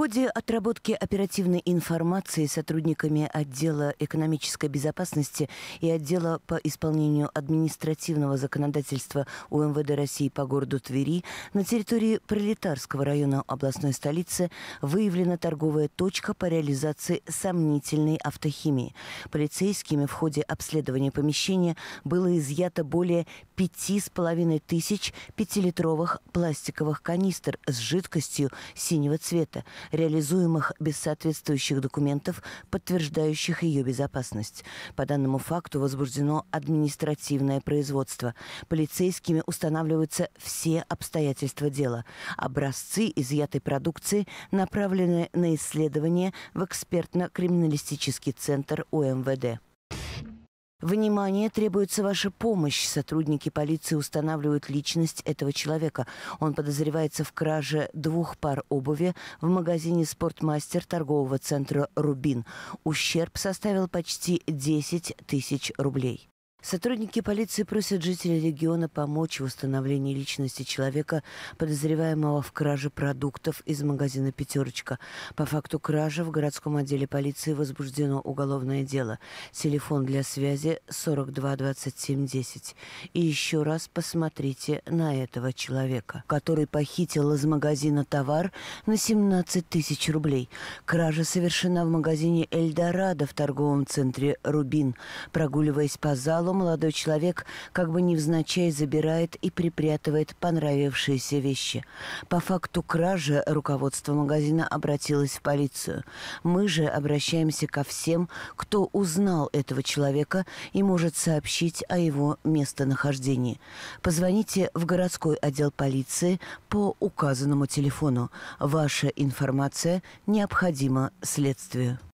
ходе отработки оперативной информации сотрудниками отдела экономической безопасности и отдела по исполнению административного законодательства УМВД России по городу Твери на территории Пролетарского района областной столицы выявлена торговая точка по реализации сомнительной автохимии. Полицейскими в ходе обследования помещения было изъято более пяти с половиной тысяч пятилитровых пластиковых канистр с жидкостью синего цвета, реализуемых без соответствующих документов, подтверждающих ее безопасность. По данному факту возбуждено административное производство. Полицейскими устанавливаются все обстоятельства дела. Образцы изъятой продукции направлены на исследование в экспертно-криминалистический центр УМВД. Внимание, требуется ваша помощь. Сотрудники полиции устанавливают личность этого человека. Он подозревается в краже двух пар обуви в магазине «Спортмастер» торгового центра «Рубин». Ущерб составил почти 10 тысяч рублей. Сотрудники полиции просят жителей региона помочь в установлении личности человека, подозреваемого в краже продуктов из магазина «Пятерочка». По факту кражи в городском отделе полиции возбуждено уголовное дело. Телефон для связи 422710. И еще раз посмотрите на этого человека, который похитил из магазина товар на 17 тысяч рублей. Кража совершена в магазине «Эльдорадо» в торговом центре «Рубин». Прогуливаясь по залу, тепло молодой человек как бы невзначай забирает и припрятывает понравившиеся вещи. По факту кражи руководство магазина обратилось в полицию. Мы же обращаемся ко всем, кто узнал этого человека и может сообщить о его местонахождении. Позвоните в городской отдел полиции по указанному телефону. Ваша информация необходима следствию.